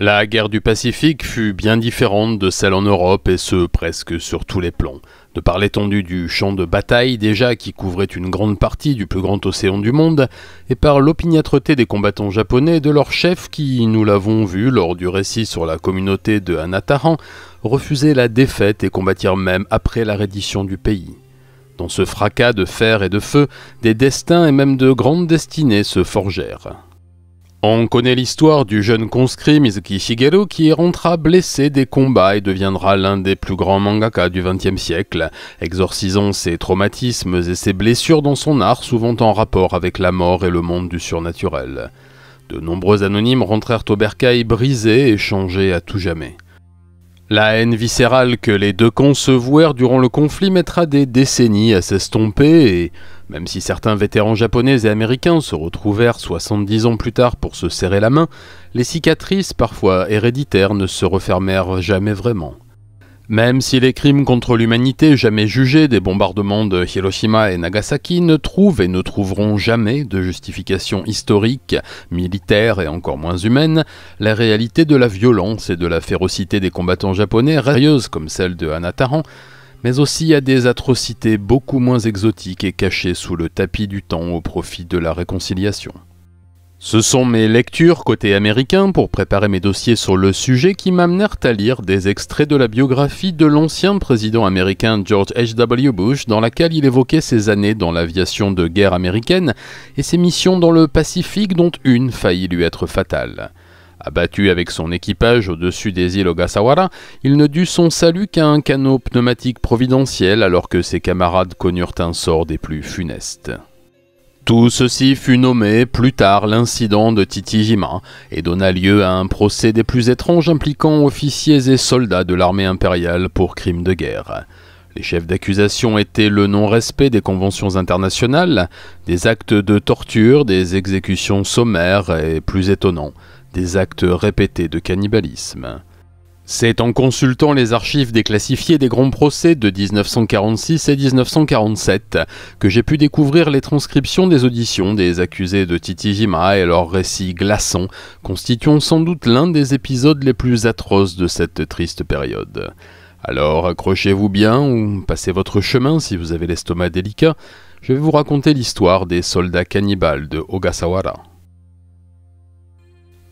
La guerre du Pacifique fut bien différente de celle en Europe et ce presque sur tous les plans. De par l'étendue du champ de bataille déjà qui couvrait une grande partie du plus grand océan du monde, et par l'opiniâtreté des combattants japonais et de leurs chefs qui, nous l'avons vu lors du récit sur la communauté de Hanataran, refusaient la défaite et combattirent même après la reddition du pays. Dans ce fracas de fer et de feu, des destins et même de grandes destinées se forgèrent. On connaît l'histoire du jeune conscrit Mizuki Shigeru qui rentra blessé des combats et deviendra l'un des plus grands mangaka du XXe siècle, exorcisant ses traumatismes et ses blessures dans son art souvent en rapport avec la mort et le monde du surnaturel. De nombreux anonymes rentrèrent au bercail brisés et changés à tout jamais. La haine viscérale que les deux camps se vouèrent durant le conflit mettra des décennies à s'estomper et, même si certains vétérans japonais et américains se retrouvèrent 70 ans plus tard pour se serrer la main, les cicatrices, parfois héréditaires, ne se refermèrent jamais vraiment. Même si les crimes contre l'humanité jamais jugés des bombardements de Hiroshima et Nagasaki ne trouvent et ne trouveront jamais de justification historique, militaire et encore moins humaine, la réalité de la violence et de la férocité des combattants japonais, rayeuse comme celle de Hanataran, mais aussi à des atrocités beaucoup moins exotiques et cachées sous le tapis du temps au profit de la réconciliation. Ce sont mes lectures côté américain pour préparer mes dossiers sur le sujet qui m'amenèrent à lire des extraits de la biographie de l'ancien président américain George H.W. Bush dans laquelle il évoquait ses années dans l'aviation de guerre américaine et ses missions dans le Pacifique dont une faillit lui être fatale. Abattu avec son équipage au-dessus des îles Ogasawara, il ne dut son salut qu'à un canot pneumatique providentiel alors que ses camarades connurent un sort des plus funestes. Tout ceci fut nommé plus tard l'incident de Titijima et donna lieu à un procès des plus étranges impliquant officiers et soldats de l'armée impériale pour crimes de guerre. Les chefs d'accusation étaient le non-respect des conventions internationales, des actes de torture, des exécutions sommaires et, plus étonnant, des actes répétés de cannibalisme. C'est en consultant les archives déclassifiées des grands procès de 1946 et 1947 que j'ai pu découvrir les transcriptions des auditions des accusés de Titijima et leurs récits glaçants, constituant sans doute l'un des épisodes les plus atroces de cette triste période. Alors accrochez-vous bien ou passez votre chemin si vous avez l'estomac délicat, je vais vous raconter l'histoire des soldats cannibales de Ogasawara.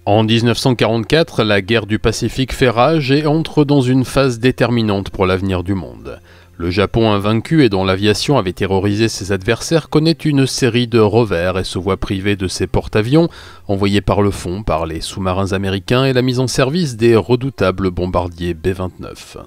En 1944, la guerre du Pacifique fait rage et entre dans une phase déterminante pour l'avenir du monde. Le Japon invaincu et dont l'aviation avait terrorisé ses adversaires connaît une série de revers et se voit privé de ses porte-avions, envoyés par le fond par les sous-marins américains et la mise en service des redoutables bombardiers B-29.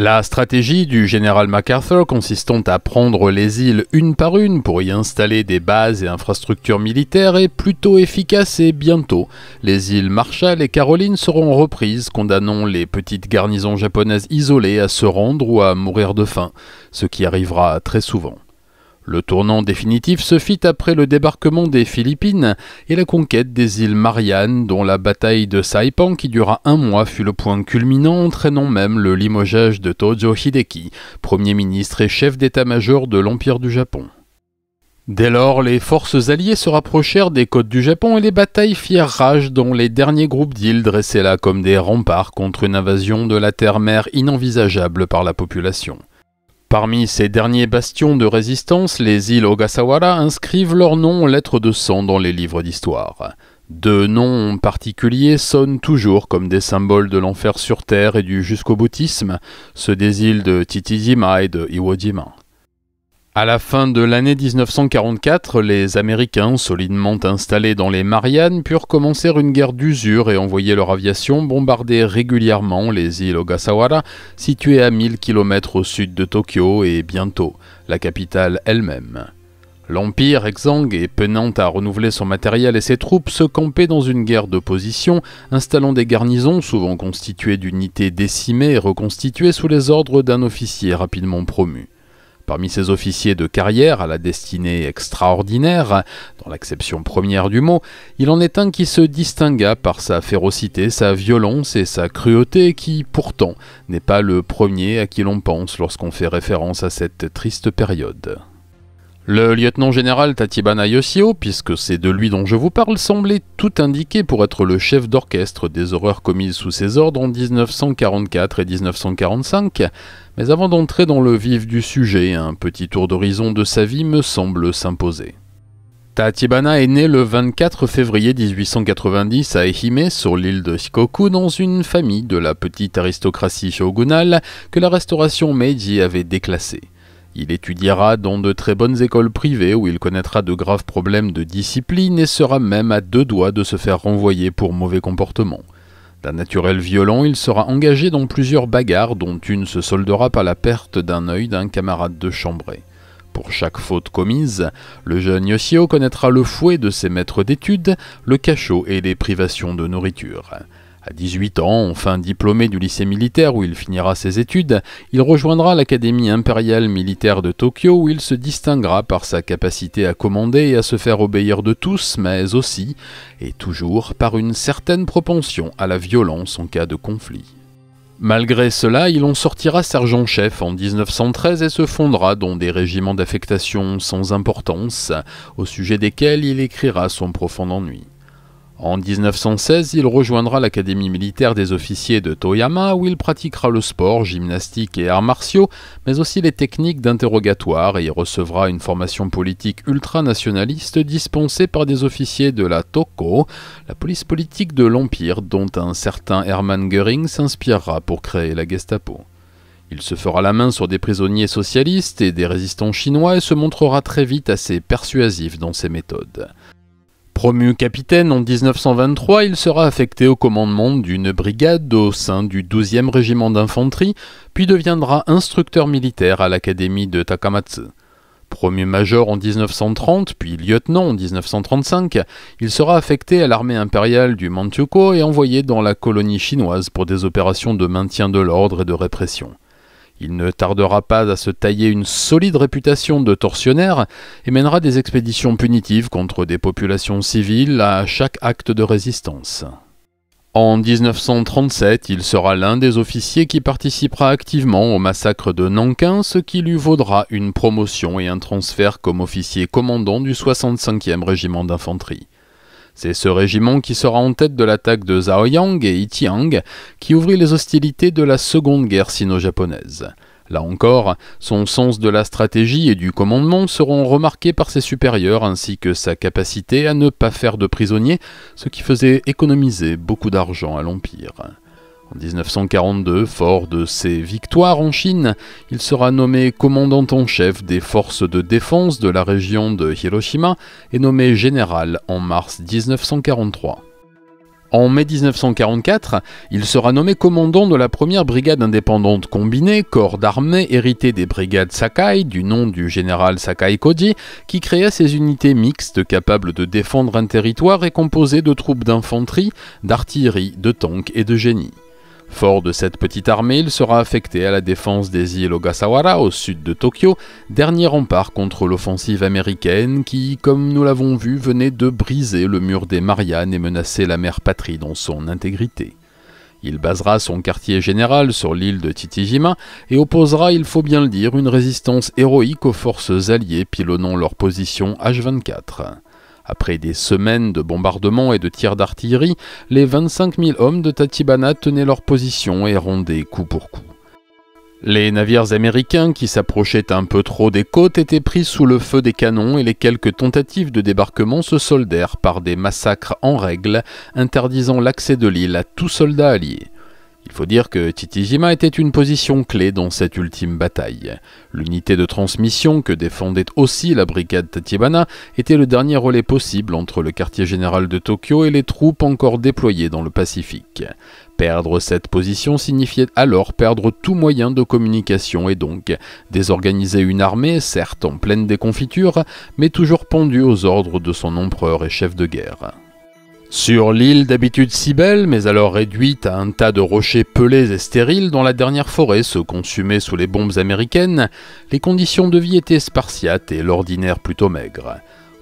La stratégie du général MacArthur consistant à prendre les îles une par une pour y installer des bases et infrastructures militaires est plutôt efficace et bientôt les îles Marshall et Caroline seront reprises, condamnant les petites garnisons japonaises isolées à se rendre ou à mourir de faim, ce qui arrivera très souvent. Le tournant définitif se fit après le débarquement des Philippines et la conquête des îles Mariannes, dont la bataille de Saipan qui dura un mois fut le point culminant, entraînant même le limogeage de Tojo Hideki, premier ministre et chef d'état-major de l'Empire du Japon. Dès lors, les forces alliées se rapprochèrent des côtes du Japon et les batailles firent rage dont les derniers groupes d'îles dressaient là comme des remparts contre une invasion de la terre-mer inenvisageable par la population. Parmi ces derniers bastions de résistance, les îles Ogasawara inscrivent leurs noms en lettres de sang dans les livres d'histoire. Deux noms particuliers sonnent toujours comme des symboles de l'enfer sur Terre et du jusqu'au boutisme, ceux des îles de Titijima et de Iwo Jima. À la fin de l'année 1944, les Américains, solidement installés dans les Mariannes, purent commencer une guerre d'usure et envoyer leur aviation bombarder régulièrement les îles Ogasawara, situées à 1000 km au sud de Tokyo et bientôt la capitale elle-même. L'Empire exsangue et penant à renouveler son matériel et ses troupes se campait dans une guerre de position, installant des garnisons souvent constituées d'unités décimées et reconstituées sous les ordres d'un officier rapidement promu. Parmi ses officiers de carrière à la destinée extraordinaire, dans l'acception première du mot, il en est un qui se distingua par sa férocité, sa violence et sa cruauté, qui pourtant n'est pas le premier à qui l'on pense lorsqu'on fait référence à cette triste période. Le lieutenant-général Tatibana Yoshio, puisque c'est de lui dont je vous parle, semblait tout indiqué pour être le chef d'orchestre des horreurs commises sous ses ordres en 1944 et 1945, mais avant d'entrer dans le vif du sujet, un petit tour d'horizon de sa vie me semble s'imposer. Tatibana est né le 24 février 1890 à Ehime, sur l'île de Shikoku, dans une famille de la petite aristocratie shogunale que la restauration Meiji avait déclassée. Il étudiera dans de très bonnes écoles privées où il connaîtra de graves problèmes de discipline et sera même à deux doigts de se faire renvoyer pour mauvais comportement. D'un naturel violent, il sera engagé dans plusieurs bagarres dont une se soldera par la perte d'un œil d'un camarade de chambrée. Pour chaque faute commise, le jeune Yoshio connaîtra le fouet de ses maîtres d'études, le cachot et les privations de nourriture. À 18 ans, enfin diplômé du lycée militaire où il finira ses études, il rejoindra l'Académie impériale militaire de Tokyo où il se distinguera par sa capacité à commander et à se faire obéir de tous, mais aussi, et toujours, par une certaine propension à la violence en cas de conflit. Malgré cela, il en sortira sergent-chef en 1913 et se fondera dans des régiments d'affectation sans importance, au sujet desquels il écrira son profond ennui. En 1916, il rejoindra l'Académie militaire des officiers de Toyama où il pratiquera le sport, gymnastique et arts martiaux, mais aussi les techniques d'interrogatoire et y recevra une formation politique ultranationaliste dispensée par des officiers de la Toko, la police politique de l'Empire dont un certain Hermann Göring s'inspirera pour créer la Gestapo. Il se fera la main sur des prisonniers socialistes et des résistants chinois et se montrera très vite assez persuasif dans ses méthodes. Promu capitaine en 1923, il sera affecté au commandement d'une brigade au sein du 12e régiment d'infanterie, puis deviendra instructeur militaire à l'académie de Takamatsu. Promu major en 1930, puis lieutenant en 1935, il sera affecté à l'armée impériale du Manchukuo et envoyé dans la colonie chinoise pour des opérations de maintien de l'ordre et de répression. Il ne tardera pas à se tailler une solide réputation de tortionnaire et mènera des expéditions punitives contre des populations civiles à chaque acte de résistance. En 1937, il sera l'un des officiers qui participera activement au massacre de Nankin, ce qui lui vaudra une promotion et un transfert comme officier commandant du 65e régiment d'infanterie. C'est ce régiment qui sera en tête de l'attaque de Zhaoyang et Itiang qui ouvrit les hostilités de la seconde guerre sino-japonaise. Là encore, son sens de la stratégie et du commandement seront remarqués par ses supérieurs ainsi que sa capacité à ne pas faire de prisonniers, ce qui faisait économiser beaucoup d'argent à l'Empire. En 1942, fort de ses victoires en Chine, il sera nommé commandant en chef des forces de défense de la région de Hiroshima et nommé général en mars 1943. En mai 1944, il sera nommé commandant de la première brigade indépendante combinée, corps d'armée hérité des brigades Sakai, du nom du général Sakai Koji, qui créa ces unités mixtes capables de défendre un territoire et composées de troupes d'infanterie, d'artillerie, de tanks et de génie. Fort de cette petite armée, il sera affecté à la défense des îles Ogasawara au sud de Tokyo, dernier rempart contre l'offensive américaine qui, comme nous l'avons vu, venait de briser le mur des Mariannes et menacer la mère patrie dans son intégrité. Il basera son quartier général sur l'île de Titijima et opposera, il faut bien le dire, une résistance héroïque aux forces alliées pilonnant leur position H24. Après des semaines de bombardements et de tirs d'artillerie, les 25 000 hommes de Tatibana tenaient leur position et rondaient coup pour coup. Les navires américains qui s'approchaient un peu trop des côtes étaient pris sous le feu des canons et les quelques tentatives de débarquement se soldèrent par des massacres en règle, interdisant l'accès de l'île à tout soldat allié. Il faut dire que Titijima était une position clé dans cette ultime bataille. L'unité de transmission que défendait aussi la brigade Tachibana était le dernier relais possible entre le quartier général de Tokyo et les troupes encore déployées dans le Pacifique. Perdre cette position signifiait alors perdre tout moyen de communication et donc désorganiser une armée, certes en pleine déconfiture, mais toujours pendue aux ordres de son empereur et chef de guerre. Sur l'île d'habitude si belle, mais alors réduite à un tas de rochers pelés et stériles dont la dernière forêt se consumait sous les bombes américaines, les conditions de vie étaient spartiates et l'ordinaire plutôt maigre.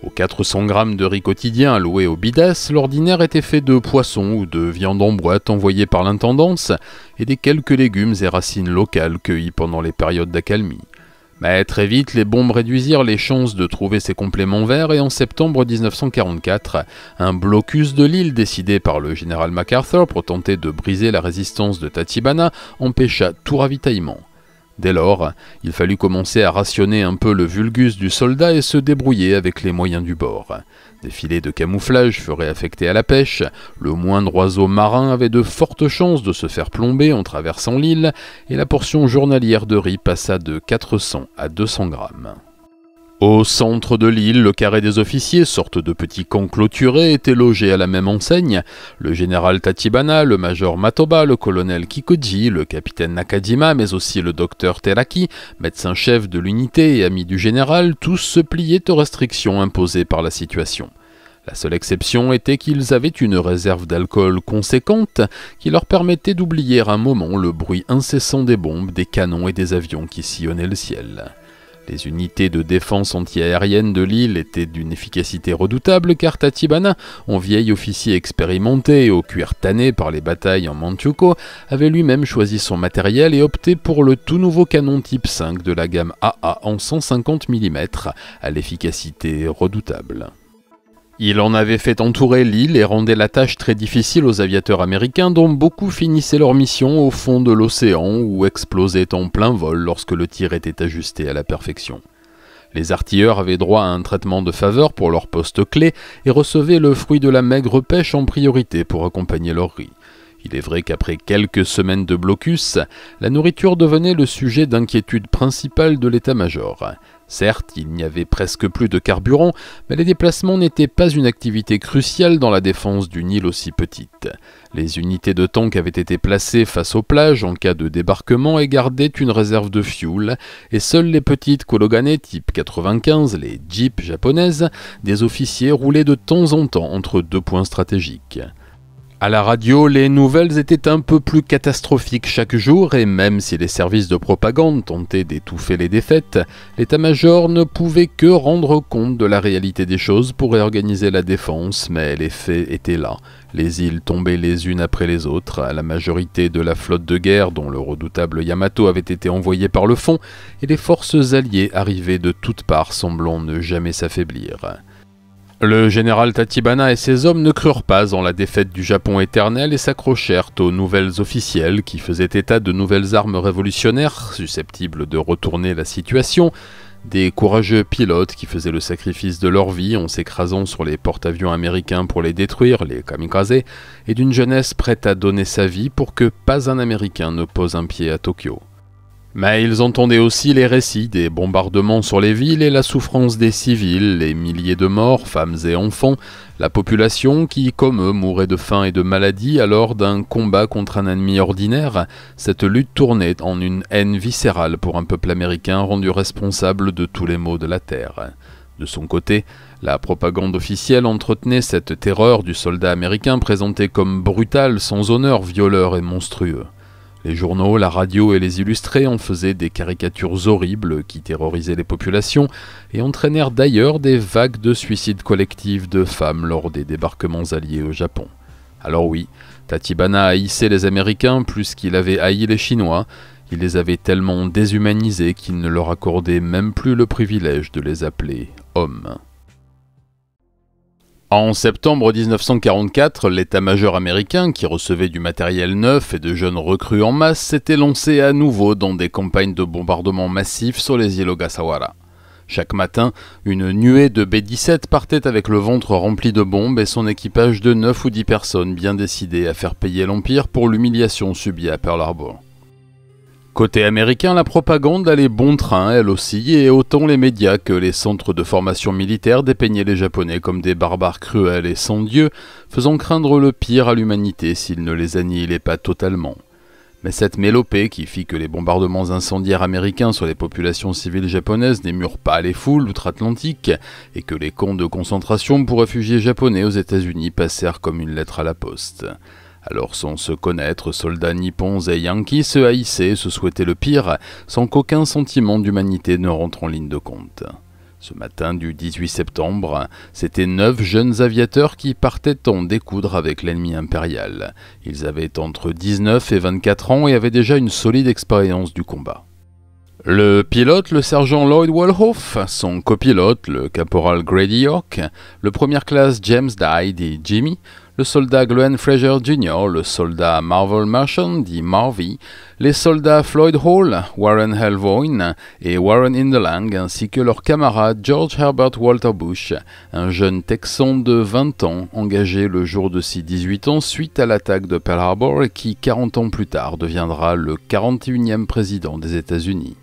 Aux 400 grammes de riz quotidien alloués au Bidas, l'ordinaire était fait de poissons ou de viande en boîte envoyée par l'intendance et des quelques légumes et racines locales cueillis pendant les périodes d'accalmie. Mais très vite, les bombes réduisirent les chances de trouver ces compléments verts et en septembre 1944, un blocus de l'île décidé par le général MacArthur pour tenter de briser la résistance de Tatibana empêcha tout ravitaillement. Dès lors, il fallut commencer à rationner un peu le vulgus du soldat et se débrouiller avec les moyens du bord. Des filets de camouflage feraient affectés à la pêche, le moindre oiseau marin avait de fortes chances de se faire plomber en traversant l'île, et la portion journalière de riz passa de 400 à 200 grammes. Au centre de l'île, le carré des officiers, sorte de petit camp clôturé, était logé à la même enseigne. Le général Tatibana, le major Matoba, le colonel Kikoji, le capitaine Nakajima, mais aussi le docteur Teraki, médecin-chef de l'unité et ami du général, tous se pliaient aux restrictions imposées par la situation. La seule exception était qu'ils avaient une réserve d'alcool conséquente qui leur permettait d'oublier un moment le bruit incessant des bombes, des canons et des avions qui sillonnaient le ciel. Les unités de défense antiaérienne de l'île étaient d'une efficacité redoutable car Tatibana, un vieil officier expérimenté au cuir tanné par les batailles en Manchukuo, avait lui-même choisi son matériel et opté pour le tout nouveau canon type 5 de la gamme AA en 150 mm, à l'efficacité redoutable. Il en avait fait entourer l'île et rendait la tâche très difficile aux aviateurs américains dont beaucoup finissaient leur mission au fond de l'océan ou explosaient en plein vol lorsque le tir était ajusté à la perfection. Les artilleurs avaient droit à un traitement de faveur pour leur poste clé et recevaient le fruit de la maigre pêche en priorité pour accompagner leur riz. Il est vrai qu'après quelques semaines de blocus, la nourriture devenait le sujet d'inquiétude principale de l'état-major. Certes, il n'y avait presque plus de carburant, mais les déplacements n'étaient pas une activité cruciale dans la défense d'une île aussi petite. Les unités de tank avaient été placées face aux plages en cas de débarquement et gardaient une réserve de fuel, et seules les petites Kologane type 95, les jeeps japonaises, des officiers roulaient de temps en temps entre deux points stratégiques. À la radio, les nouvelles étaient un peu plus catastrophiques chaque jour et même si les services de propagande tentaient d'étouffer les défaites, l'état-major ne pouvait que rendre compte de la réalité des choses pour réorganiser la défense, mais les faits étaient là. Les îles tombaient les unes après les autres, la majorité de la flotte de guerre dont le redoutable Yamato avait été envoyé par le fond, et les forces alliées arrivaient de toutes parts semblant ne jamais s'affaiblir. Le général Tatibana et ses hommes ne crurent pas en la défaite du Japon éternel et s'accrochèrent aux nouvelles officielles qui faisaient état de nouvelles armes révolutionnaires susceptibles de retourner la situation, des courageux pilotes qui faisaient le sacrifice de leur vie en s'écrasant sur les porte-avions américains pour les détruire, les kamikazes, et d'une jeunesse prête à donner sa vie pour que pas un Américain ne pose un pied à Tokyo. Mais ils entendaient aussi les récits des bombardements sur les villes et la souffrance des civils, les milliers de morts, femmes et enfants, la population qui, comme eux, mourait de faim et de maladie alors d'un combat contre un ennemi ordinaire, cette lutte tournait en une haine viscérale pour un peuple américain rendu responsable de tous les maux de la Terre. De son côté, la propagande officielle entretenait cette terreur du soldat américain présenté comme brutal, sans honneur, violeur et monstrueux. Les journaux, la radio et les illustrés en faisaient des caricatures horribles qui terrorisaient les populations et entraînèrent d'ailleurs des vagues de suicides collectifs de femmes lors des débarquements alliés au Japon. Alors oui, Tatibana haïssait les Américains plus qu'il avait haï les Chinois, il les avait tellement déshumanisés qu'il ne leur accordait même plus le privilège de les appeler hommes. En septembre 1944, l'état-major américain, qui recevait du matériel neuf et de jeunes recrues en masse, s'était lancé à nouveau dans des campagnes de bombardement massif sur les îles Ogasawara. Chaque matin, une nuée de B-17 partait avec le ventre rempli de bombes et son équipage de 9 ou 10 personnes bien décidées à faire payer l'Empire pour l'humiliation subie à Pearl Harbor. Côté américain, la propagande allait bon train, elle aussi, et autant les médias que les centres de formation militaire dépeignaient les Japonais comme des barbares cruels et sans Dieu, faisant craindre le pire à l'humanité s'ils ne les annihilaient pas totalement. Mais cette mélopée qui fit que les bombardements incendiaires américains sur les populations civiles japonaises n'émurent pas les foules outre-Atlantique, et que les camps de concentration pour réfugiés japonais aux États-Unis passèrent comme une lettre à la poste. Alors sans se connaître, soldats nippons et yankees se haïssaient, se souhaitaient le pire, sans qu'aucun sentiment d'humanité ne rentre en ligne de compte. Ce matin du 18 septembre, c'étaient neuf jeunes aviateurs qui partaient en découdre avec l'ennemi impérial. Ils avaient entre 19 et 24 ans et avaient déjà une solide expérience du combat. Le pilote, le sergent Lloyd Walhoff, son copilote, le caporal Grady York, le première classe James Dyde et Jimmy, le soldat Glenn Fraser Jr., le soldat Marvel Merchant, dit Marvy, les soldats Floyd Hall, Warren Helvoin et Warren Indelang, ainsi que leur camarade George Herbert Walter Bush, un jeune Texan de 20 ans engagé le jour de ses 18 ans suite à l'attaque de Pearl Harbor qui, 40 ans plus tard, deviendra le 41e président des États-Unis.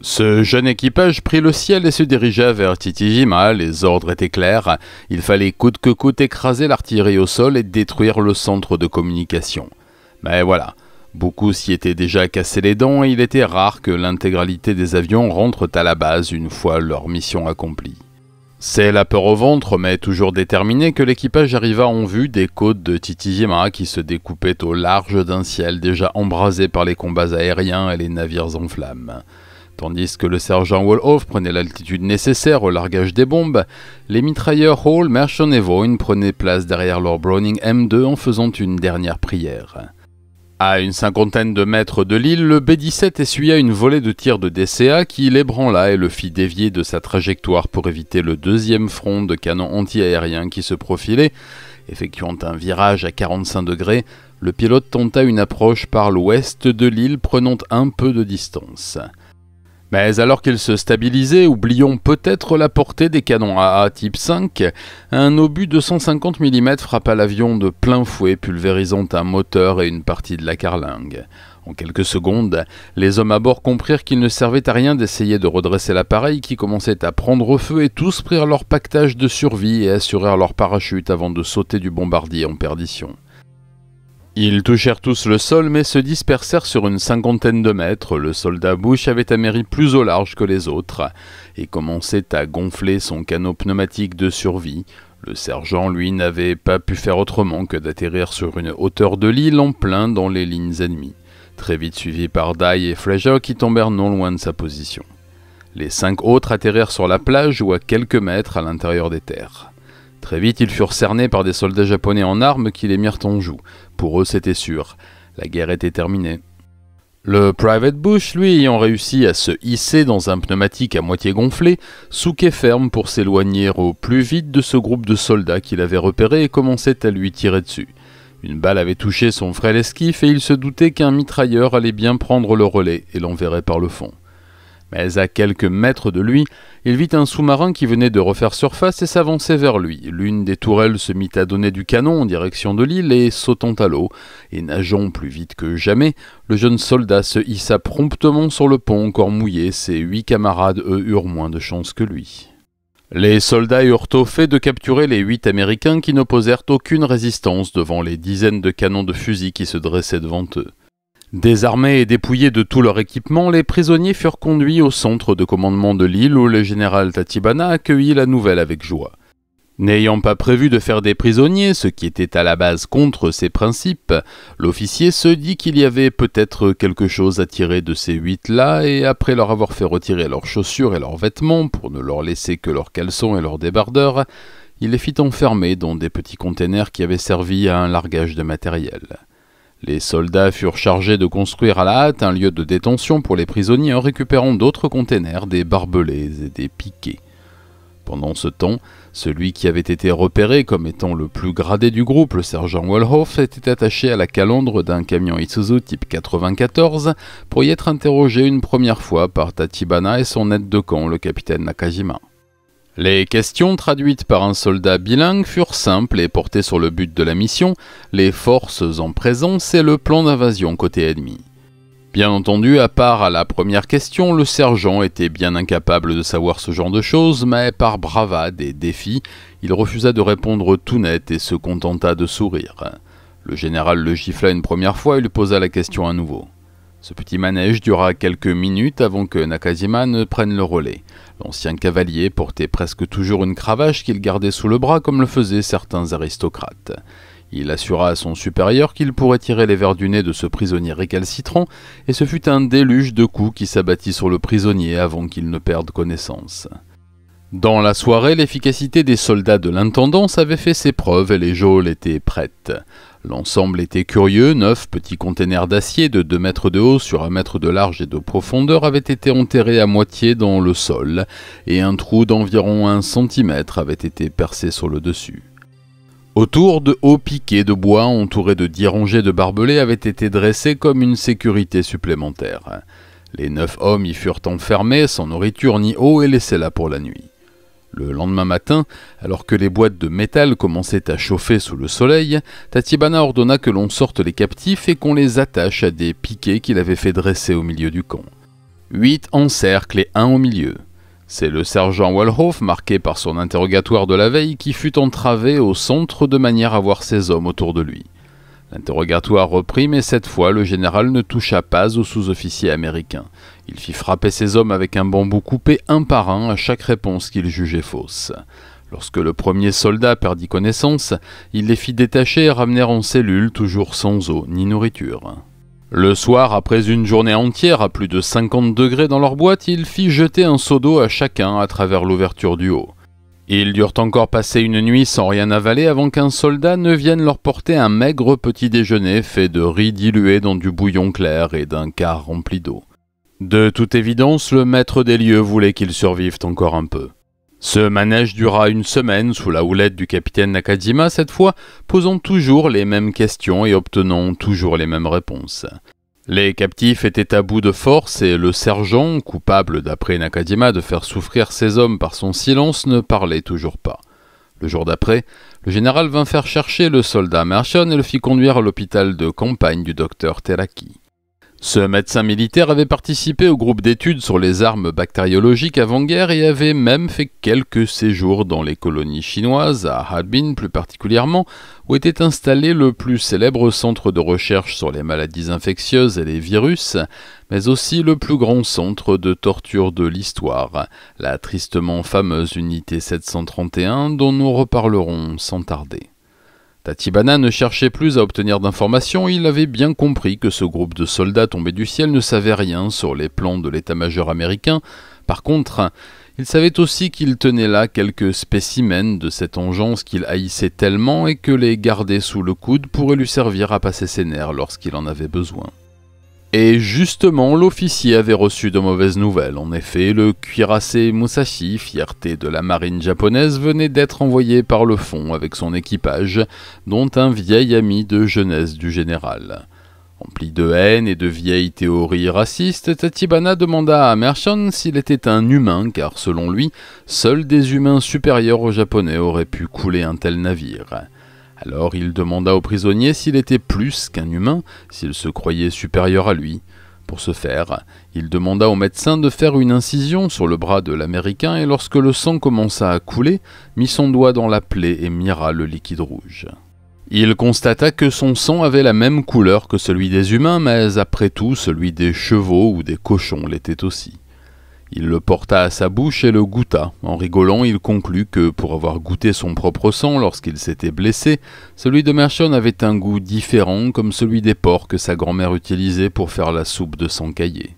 Ce jeune équipage prit le ciel et se dirigea vers Titijima. Les ordres étaient clairs. Il fallait coûte que coûte écraser l'artillerie au sol et détruire le centre de communication. Mais voilà, beaucoup s'y étaient déjà cassés les dents et il était rare que l'intégralité des avions rentrent à la base une fois leur mission accomplie. C'est la peur au ventre, mais toujours déterminé, que l'équipage arriva en vue des côtes de Titijima qui se découpaient au large d'un ciel déjà embrasé par les combats aériens et les navires en flammes. Tandis que le sergent Wolhoff prenait l'altitude nécessaire au largage des bombes, les mitrailleurs Hall, Merchant et Vaughan prenaient place derrière leur Browning M2 en faisant une dernière prière. À une cinquantaine de mètres de l'île, le B-17 essuya une volée de tirs de DCA qui l'ébranla et le fit dévier de sa trajectoire pour éviter le deuxième front de canons antiaériens qui se profilait. Effectuant un virage à 45 degrés, le pilote tenta une approche par l'ouest de l'île prenant un peu de distance. Mais alors qu'il se stabilisait, oublions peut-être la portée des canons AA type 5, un obus de 150 mm frappa l'avion de plein fouet, pulvérisant un moteur et une partie de la carlingue. En quelques secondes, les hommes à bord comprirent qu'il ne servait à rien d'essayer de redresser l'appareil qui commençait à prendre feu et tous prirent leur pactage de survie et assurèrent leur parachute avant de sauter du bombardier en perdition. Ils touchèrent tous le sol, mais se dispersèrent sur une cinquantaine de mètres. Le soldat Bush avait améri plus au large que les autres et commençait à gonfler son canot pneumatique de survie. Le sergent, lui, n'avait pas pu faire autrement que d'atterrir sur une hauteur de l'île en plein dans les lignes ennemies, très vite suivi par Dye et Fraser qui tombèrent non loin de sa position. Les cinq autres atterrirent sur la plage ou à quelques mètres à l'intérieur des terres. Très vite, ils furent cernés par des soldats japonais en armes qui les mirent en joue. Pour eux, c'était sûr. La guerre était terminée. Le Private Bush, lui, ayant réussi à se hisser dans un pneumatique à moitié gonflé, souquait ferme pour s'éloigner au plus vite de ce groupe de soldats qu'il avait repéré et commençait à lui tirer dessus. Une balle avait touché son frêle esquif et il se doutait qu'un mitrailleur allait bien prendre le relais et l'enverrait par le fond. Mais à quelques mètres de lui, il vit un sous-marin qui venait de refaire surface et s'avançait vers lui. L'une des tourelles se mit à donner du canon en direction de l'île et, sautant à l'eau et nageant plus vite que jamais, le jeune soldat se hissa promptement sur le pont encore mouillé. Ses huit camarades, eux, eurent moins de chance que lui. Les soldats eurent au fait de capturer les huit Américains qui n'opposèrent aucune résistance devant les dizaines de canons de fusil qui se dressaient devant eux. Désarmés et dépouillés de tout leur équipement, les prisonniers furent conduits au centre de commandement de l'île où le général Tatibana accueillit la nouvelle avec joie. N'ayant pas prévu de faire des prisonniers, ce qui était à la base contre ses principes, l'officier se dit qu'il y avait peut-être quelque chose à tirer de ces huit-là, et après leur avoir fait retirer leurs chaussures et leurs vêtements pour ne leur laisser que leurs caleçons et leurs débardeurs, il les fit enfermer dans des petits containers qui avaient servi à un largage de matériel. Les soldats furent chargés de construire à la hâte un lieu de détention pour les prisonniers en récupérant d'autres containers, des barbelés et des piquets. Pendant ce temps, celui qui avait été repéré comme étant le plus gradé du groupe, le sergent Wallhoff, était attaché à la calandre d'un camion Isuzu type 94 pour y être interrogé une première fois par Tatibana et son aide de camp, le capitaine Nakajima. Les questions traduites par un soldat bilingue furent simples et portaient sur le but de la mission, les forces en présence et le plan d'invasion côté ennemi. Bien entendu, à part à la première question, le sergent était bien incapable de savoir ce genre de choses, mais par bravade et défi, il refusa de répondre tout net et se contenta de sourire. Le général le gifla une première fois et lui posa la question à nouveau. Ce petit manège dura quelques minutes avant que Nakajima ne prenne le relais. L'ancien cavalier portait presque toujours une cravache qu'il gardait sous le bras comme le faisaient certains aristocrates. Il assura à son supérieur qu'il pourrait tirer les verres du nez de ce prisonnier récalcitrant, et ce fut un déluge de coups qui s'abattit sur le prisonnier avant qu'il ne perde connaissance. Dans la soirée, l'efficacité des soldats de l'intendance avait fait ses preuves et les geôles étaient prêtes. L'ensemble était curieux, neuf petits containers d'acier de 2 mètres de haut sur 1 mètre de large et de profondeur avaient été enterrés à moitié dans le sol, et un trou d'environ 1 cm avait été percé sur le dessus. Autour de hauts piquets de bois entourés de dix rangées de barbelés avaient été dressés comme une sécurité supplémentaire. Les neuf hommes y furent enfermés, sans nourriture ni eau, et laissés là pour la nuit. Le lendemain matin, alors que les boîtes de métal commençaient à chauffer sous le soleil, Tatibana ordonna que l'on sorte les captifs et qu'on les attache à des piquets qu'il avait fait dresser au milieu du camp. Huit en cercle et un au milieu. C'est le sergent Walhoff, marqué par son interrogatoire de la veille, qui fut entravé au centre de manière à voir ses hommes autour de lui. L'interrogatoire reprit, mais cette fois le général ne toucha pas aux sous-officiers américains. Il fit frapper ses hommes avec un bambou coupé un par un à chaque réponse qu'il jugeait fausse. Lorsque le premier soldat perdit connaissance, il les fit détacher et ramener en cellule toujours sans eau ni nourriture. Le soir, après une journée entière à plus de 50 degrés dans leur boîte, il fit jeter un seau d'eau à chacun à travers l'ouverture du haut. Ils durent encore passer une nuit sans rien avaler avant qu'un soldat ne vienne leur porter un maigre petit déjeuner fait de riz dilué dans du bouillon clair et d'un quart rempli d'eau. De toute évidence, le maître des lieux voulait qu'ils survivent encore un peu. Ce manège dura une semaine sous la houlette du capitaine Nakajima cette fois, posant toujours les mêmes questions et obtenant toujours les mêmes réponses. Les captifs étaient à bout de force et le sergent, coupable d'après Nakajima de faire souffrir ses hommes par son silence, ne parlait toujours pas. Le jour d'après, le général vint faire chercher le soldat Mershon et le fit conduire à l'hôpital de campagne du docteur Teraki. Ce médecin militaire avait participé au groupe d'études sur les armes bactériologiques avant-guerre et avait même fait quelques séjours dans les colonies chinoises, à Harbin plus particulièrement, où était installé le plus célèbre centre de recherche sur les maladies infectieuses et les virus, mais aussi le plus grand centre de torture de l'histoire, la tristement fameuse unité 731 dont nous reparlerons sans tarder. Tatibana ne cherchait plus à obtenir d'informations, il avait bien compris que ce groupe de soldats tombés du ciel ne savait rien sur les plans de l'état-major américain. Par contre, il savait aussi qu'il tenait là quelques spécimens de cette engeance qu'il haïssait tellement et que les garder sous le coude pourrait lui servir à passer ses nerfs lorsqu'il en avait besoin. Et justement, l'officier avait reçu de mauvaises nouvelles. En effet, le cuirassé Musashi, fierté de la marine japonaise, venait d'être envoyé par le fond avec son équipage, dont un vieil ami de jeunesse du général. Empli de haine et de vieilles théories racistes, Tatibana demanda à Merchant s'il était un humain, car selon lui, seuls des humains supérieurs aux Japonais auraient pu couler un tel navire. Alors il demanda au prisonnier s'il était plus qu'un humain, s'il se croyait supérieur à lui. Pour ce faire, il demanda au médecin de faire une incision sur le bras de l'Américain et lorsque le sang commença à couler, mit son doigt dans la plaie et mira le liquide rouge. Il constata que son sang avait la même couleur que celui des humains, mais après tout celui des chevaux ou des cochons l'était aussi. Il le porta à sa bouche et le goûta. En rigolant, il conclut que, pour avoir goûté son propre sang lorsqu'il s'était blessé, celui de Mershon avait un goût différent comme celui des porcs que sa grand-mère utilisait pour faire la soupe de sang caillé.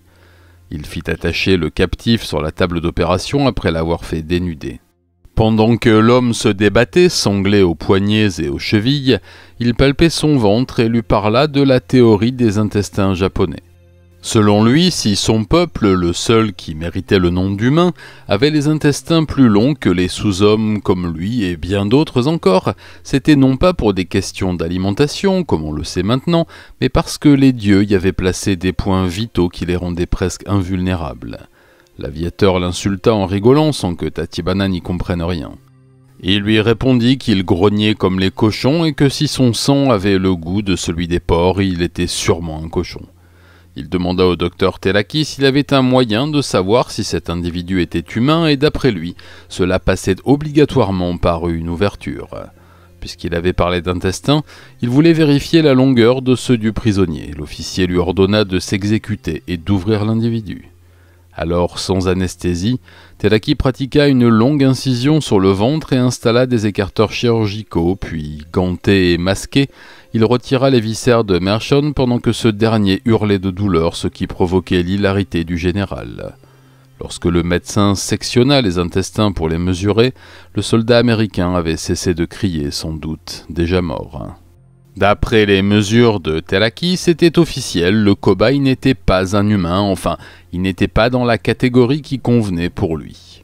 Il fit attacher le captif sur la table d'opération après l'avoir fait dénuder. Pendant que l'homme se débattait, sanglé aux poignets et aux chevilles, il palpait son ventre et lui parla de la théorie des intestins japonais. Selon lui, si son peuple, le seul qui méritait le nom d'humain, avait les intestins plus longs que les sous-hommes comme lui et bien d'autres encore, c'était non pas pour des questions d'alimentation, comme on le sait maintenant, mais parce que les dieux y avaient placé des points vitaux qui les rendaient presque invulnérables. L'aviateur l'insulta en rigolant sans que Tatibana n'y comprenne rien. Il lui répondit qu'il grognait comme les cochons et que si son sang avait le goût de celui des porcs, il était sûrement un cochon. Il demanda au docteur Telaki s'il avait un moyen de savoir si cet individu était humain et d'après lui, cela passait obligatoirement par une ouverture. Puisqu'il avait parlé d'intestin, il voulait vérifier la longueur de ceux du prisonnier. L'officier lui ordonna de s'exécuter et d'ouvrir l'individu. Alors, sans anesthésie, Telaki pratiqua une longue incision sur le ventre et installa des écarteurs chirurgicaux, puis, ganté et masqué, il retira les viscères de Mershon pendant que ce dernier hurlait de douleur, ce qui provoquait l'hilarité du général. Lorsque le médecin sectionna les intestins pour les mesurer, le soldat américain avait cessé de crier, sans doute déjà mort. D'après les mesures de Telaki, c'était officiel, le cobaye n'était pas un humain, enfin, il n'était pas dans la catégorie qui convenait pour lui.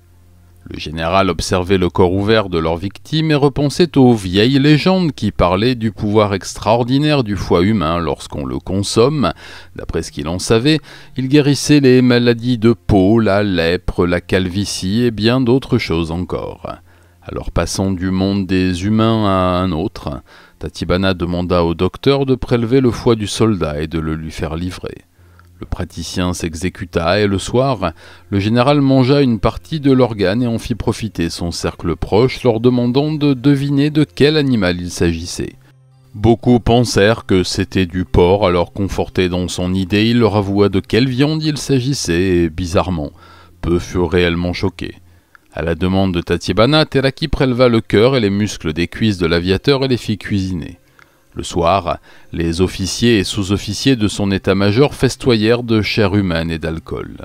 Le général observait le corps ouvert de leur victime et repensait aux vieilles légendes qui parlaient du pouvoir extraordinaire du foie humain lorsqu'on le consomme. D'après ce qu'il en savait, il guérissait les maladies de peau, la lèpre, la calvitie et bien d'autres choses encore. Alors passant du monde des humains à un autre, Tatibana demanda au docteur de prélever le foie du soldat et de le lui faire livrer. Le praticien s'exécuta, et le soir, le général mangea une partie de l'organe et en fit profiter son cercle proche, leur demandant de deviner de quel animal il s'agissait. Beaucoup pensèrent que c'était du porc, alors conforté dans son idée, il leur avoua de quelle viande il s'agissait, et bizarrement, peu furent réellement choqués. À la demande de Tatibana, Teraki préleva le cœur et les muscles des cuisses de l'aviateur et les fit cuisiner. Le soir, les officiers et sous-officiers de son état-major festoyèrent de chair humaine et d'alcool.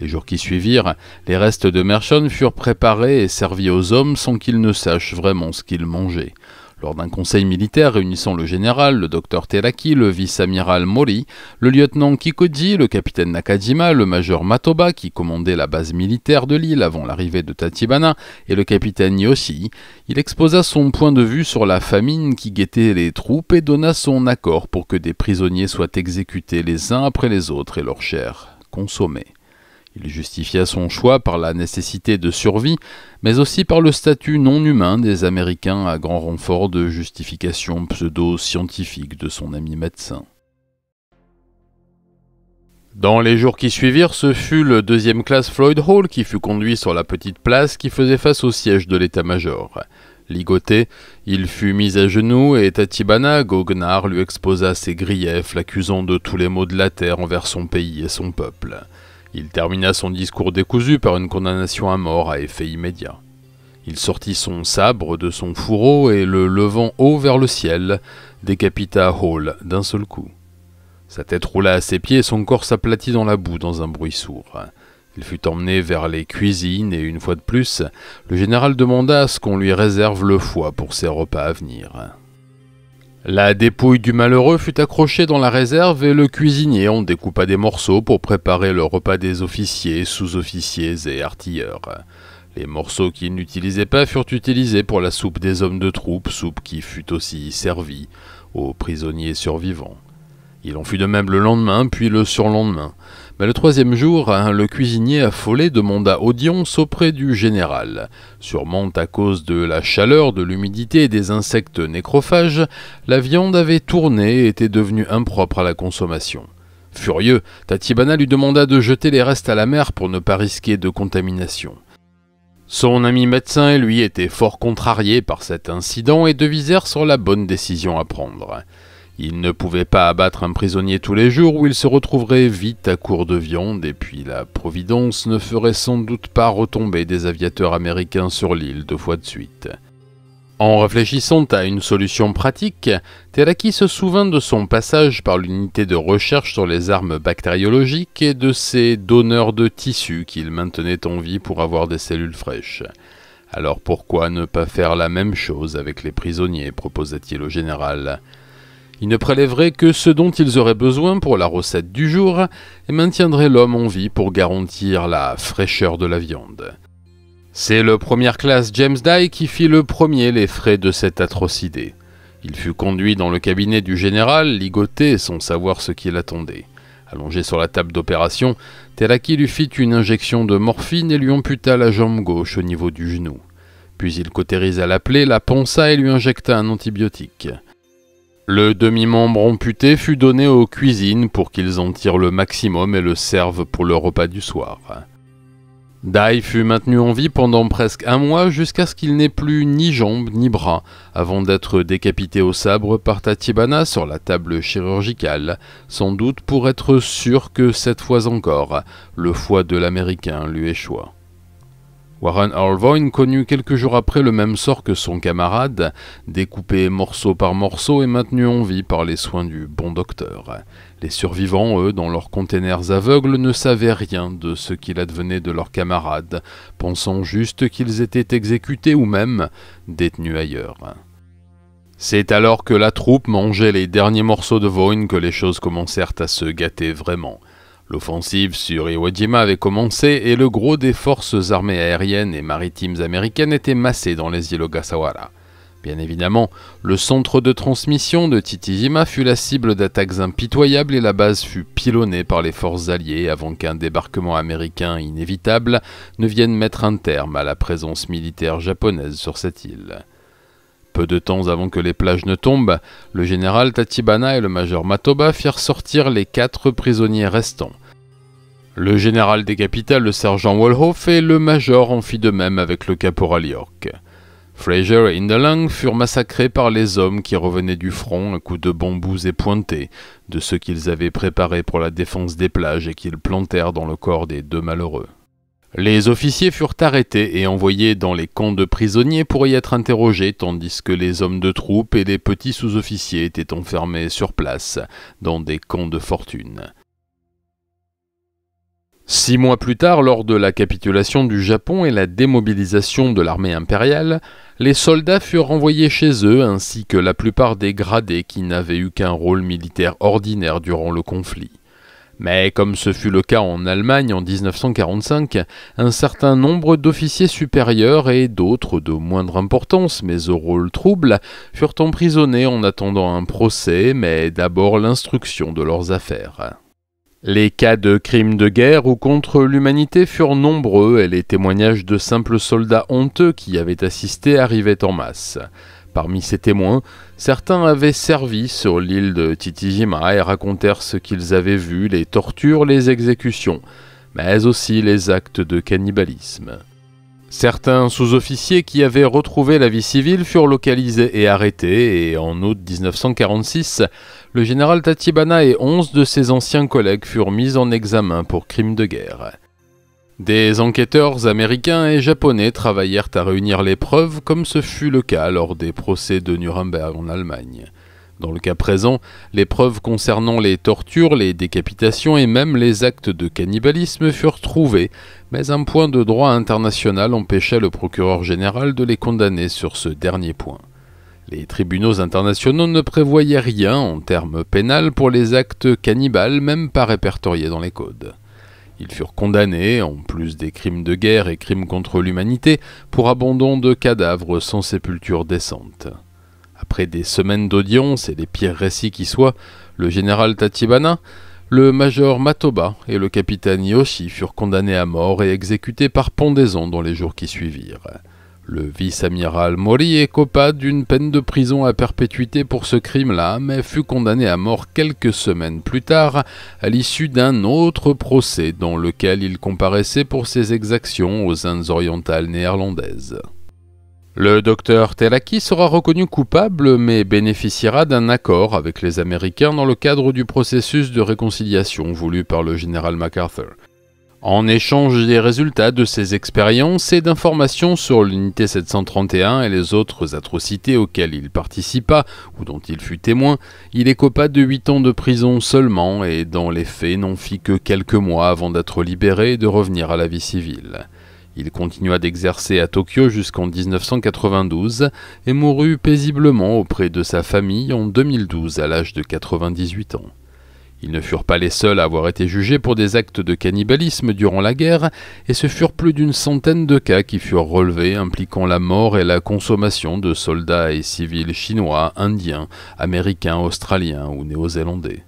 Les jours qui suivirent, les restes de Mershon furent préparés et servis aux hommes sans qu'ils ne sachent vraiment ce qu'ils mangeaient. Lors d'un conseil militaire réunissant le général, le docteur Teraki, le vice-amiral Mori, le lieutenant Kikoji, le capitaine Nakajima, le major Matoba qui commandait la base militaire de l'île avant l'arrivée de Tatibana et le capitaine Yoshi, il exposa son point de vue sur la famine qui guettait les troupes et donna son accord pour que des prisonniers soient exécutés les uns après les autres et leur chair consommée. Il justifia son choix par la nécessité de survie, mais aussi par le statut non humain des Américains à grand renfort de justification pseudo scientifique de son ami médecin. Dans les jours qui suivirent, ce fut le deuxième classe Floyd Hall qui fut conduit sur la petite place qui faisait face au siège de l'état-major. Ligoté, il fut mis à genoux et Tatibana, goguenard, lui exposa ses griefs, l'accusant de tous les maux de la terre envers son pays et son peuple. Il termina son discours décousu par une condamnation à mort à effet immédiat. Il sortit son sabre de son fourreau et, le levant haut vers le ciel, décapita Hall d'un seul coup. Sa tête roula à ses pieds et son corps s'aplatit dans la boue dans un bruit sourd. Il fut emmené vers les cuisines et une fois de plus, le général demanda ce qu'on lui réserve le foie pour ses repas à venir. La dépouille du malheureux fut accrochée dans la réserve et le cuisinier en découpa des morceaux pour préparer le repas des officiers, sous-officiers et artilleurs. Les morceaux qu'il n'utilisait pas furent utilisés pour la soupe des hommes de troupe, soupe qui fut aussi servie aux prisonniers survivants. Il en fut de même le lendemain, puis le surlendemain. Mais bah, le troisième jour, hein, le cuisinier affolé demanda audience auprès du général. Sûrement à cause de la chaleur, de l'humidité et des insectes nécrophages, la viande avait tourné et était devenue impropre à la consommation. Furieux, Tatibana lui demanda de jeter les restes à la mer pour ne pas risquer de contamination. Son ami médecin et lui étaient fort contrariés par cet incident et devisèrent sur la bonne décision à prendre. Il ne pouvait pas abattre un prisonnier tous les jours où il se retrouverait vite à court de viande et puis la Providence ne ferait sans doute pas retomber des aviateurs américains sur l'île deux fois de suite. En réfléchissant à une solution pratique, Teraki se souvint de son passage par l'unité de recherche sur les armes bactériologiques et de ses donneurs de tissus qu'il maintenait en vie pour avoir des cellules fraîches. Alors pourquoi ne pas faire la même chose avec les prisonniers, proposa-t-il au général. Ils ne prélèveraient que ce dont ils auraient besoin pour la recette du jour et maintiendraient l'homme en vie pour garantir la fraîcheur de la viande. C'est le première classe James Dye qui fit le premier les frais de cette atrocité. Il fut conduit dans le cabinet du général, ligoté sans savoir ce qui l'attendait. Allongé sur la table d'opération, Teraki lui fit une injection de morphine et lui amputa la jambe gauche au niveau du genou. Puis il cautérisa la plaie, la ponça et lui injecta un antibiotique. Le demi-membre amputé fut donné aux cuisines pour qu'ils en tirent le maximum et le servent pour le repas du soir. Dai fut maintenu en vie pendant presque un mois jusqu'à ce qu'il n'ait plus ni jambes ni bras, avant d'être décapité au sabre par Tatibana sur la table chirurgicale, sans doute pour être sûr que cette fois encore, le foie de l'Américain lui échoua. Warren Arvoin connut quelques jours après le même sort que son camarade, découpé morceau par morceau et maintenu en vie par les soins du bon docteur. Les survivants, eux, dans leurs containers aveugles, ne savaient rien de ce qu'il advenait de leurs camarades, pensant juste qu'ils étaient exécutés ou même détenus ailleurs. C'est alors que la troupe mangeait les derniers morceaux de Vaughan que les choses commencèrent à se gâter vraiment. L'offensive sur Iwo Jima avait commencé et le gros des forces armées aériennes et maritimes américaines était massé dans les îles Ogasawara. Bien évidemment, le centre de transmission de Titijima fut la cible d'attaques impitoyables et la base fut pilonnée par les forces alliées avant qu'un débarquement américain inévitable ne vienne mettre un terme à la présence militaire japonaise sur cette île. Peu de temps avant que les plages ne tombent, le général Tatibana et le major Matoba firent sortir les quatre prisonniers restants. Le général des capitales, le sergent Wolhoff, et le major en fit de même avec le caporal York. Fraser et Indelang furent massacrés par les hommes qui revenaient du front à coups de bambous et pointés, de ce qu'ils avaient préparé pour la défense des plages et qu'ils plantèrent dans le corps des deux malheureux. Les officiers furent arrêtés et envoyés dans les camps de prisonniers pour y être interrogés, tandis que les hommes de troupes et les petits sous-officiers étaient enfermés sur place, dans des camps de fortune. Six mois plus tard, lors de la capitulation du Japon et la démobilisation de l'armée impériale, les soldats furent renvoyés chez eux ainsi que la plupart des gradés qui n'avaient eu qu'un rôle militaire ordinaire durant le conflit. Mais comme ce fut le cas en Allemagne en 1945, un certain nombre d'officiers supérieurs et d'autres de moindre importance mais au rôle trouble furent emprisonnés en attendant un procès mais d'abord l'instruction de leurs affaires. Les cas de crimes de guerre ou contre l'humanité furent nombreux et les témoignages de simples soldats honteux qui avaient assisté arrivaient en masse. Parmi ces témoins, certains avaient servi sur l'île de Titijima et racontèrent ce qu'ils avaient vu, les tortures, les exécutions, mais aussi les actes de cannibalisme. Certains sous-officiers qui avaient retrouvé la vie civile furent localisés et arrêtés, et en août 1946, le général Tatibana et 11 de ses anciens collègues furent mis en examen pour crimes de guerre. Des enquêteurs américains et japonais travaillèrent à réunir les preuves comme ce fut le cas lors des procès de Nuremberg en Allemagne. Dans le cas présent, les preuves concernant les tortures, les décapitations et même les actes de cannibalisme furent trouvées, mais un point de droit international empêchait le procureur général de les condamner sur ce dernier point. Les tribunaux internationaux ne prévoyaient rien en termes pénals pour les actes cannibales, même pas répertoriés dans les codes. Ils furent condamnés, en plus des crimes de guerre et crimes contre l'humanité, pour abandon de cadavres sans sépulture décente. Après des semaines d'audience et les pires récits qui soient, le général Tatibana, le major Matoba et le capitaine Yoshi furent condamnés à mort et exécutés par pendaison dans les jours qui suivirent. Le vice-amiral Mori écopa d'une peine de prison à perpétuité pour ce crime-là, mais fut condamné à mort quelques semaines plus tard, à l'issue d'un autre procès dans lequel il comparaissait pour ses exactions aux Indes orientales néerlandaises. Le docteur Telaki sera reconnu coupable mais bénéficiera d'un accord avec les Américains dans le cadre du processus de réconciliation voulu par le général MacArthur. En échange des résultats de ses expériences et d'informations sur l'unité 731 et les autres atrocités auxquelles il participa ou dont il fut témoin, il écopa de 8 ans de prison seulement et dans les faits n'en fit que quelques mois avant d'être libéré et de revenir à la vie civile. Il continua d'exercer à Tokyo jusqu'en 1992 et mourut paisiblement auprès de sa famille en 2012 à l'âge de 98 ans. Ils ne furent pas les seuls à avoir été jugés pour des actes de cannibalisme durant la guerre, et ce furent plus d'une centaine de cas qui furent relevés impliquant la mort et la consommation de soldats et civils chinois, indiens, américains, australiens ou néo-zélandais.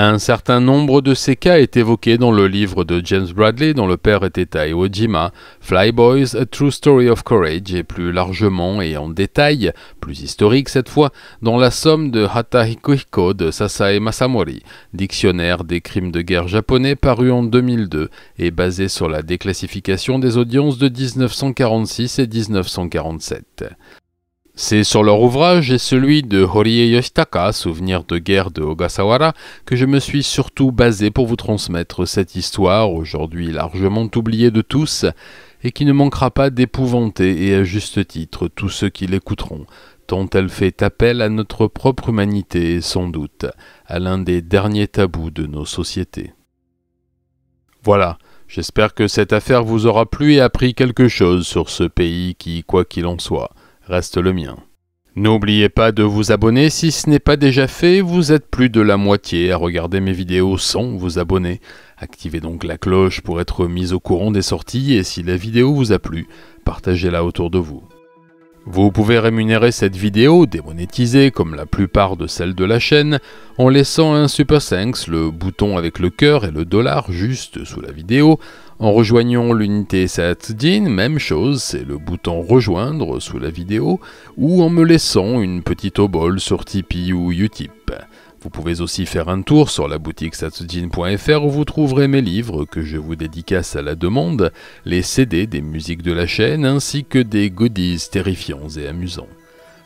Un certain nombre de ces cas est évoqué dans le livre de James Bradley dont le père était à Iwo Jima, Flyboys, A True Story of Courage, et plus largement et en détail, plus historique cette fois, dans la somme de Hatahikohiko de Sasae Masamori, dictionnaire des crimes de guerre japonais paru en 2002 et basé sur la déclassification des audiences de 1946 et 1947. C'est sur leur ouvrage et celui de Horie Yoshitaka, Souvenir de guerre de Ogasawara, que je me suis surtout basé pour vous transmettre cette histoire, aujourd'hui largement oubliée de tous, et qui ne manquera pas d'épouvanter, et à juste titre, tous ceux qui l'écouteront, tant elle fait appel à notre propre humanité et sans doute à l'un des derniers tabous de nos sociétés. Voilà, j'espère que cette affaire vous aura plu et appris quelque chose sur ce pays qui, quoi qu'il en soit, reste le mien. N'oubliez pas de vous abonner si ce n'est pas déjà fait, vous êtes plus de la moitié à regarder mes vidéos sans vous abonner. Activez donc la cloche pour être mis au courant des sorties et si la vidéo vous a plu, partagez-la autour de vous. Vous pouvez rémunérer cette vidéo, démonétisée comme la plupart de celles de la chaîne, en laissant un Super Thanks, le bouton avec le cœur et le dollar juste sous la vidéo, en rejoignant l'unité Satsudin, même chose, c'est le bouton rejoindre sous la vidéo, ou en me laissant une petite obole sur Tipeee ou Utip. Vous pouvez aussi faire un tour sur la boutique satsujin.fr où vous trouverez mes livres que je vous dédicace à la demande, les CD des musiques de la chaîne ainsi que des goodies terrifiants et amusants.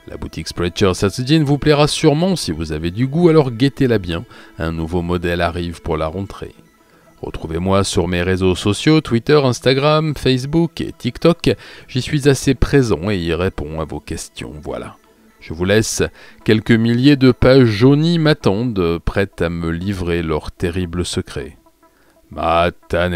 La boutique Spreadshirt Satsujin vous plaira sûrement si vous avez du goût, alors guettez-la bien, un nouveau modèle arrive pour la rentrée. Retrouvez-moi sur mes réseaux sociaux, Twitter, Instagram, Facebook et TikTok. J'y suis assez présent et y réponds à vos questions, voilà. Je vous laisse. Quelques milliers de pages jaunies m'attendent, prêtes à me livrer leurs terribles secrets. Matane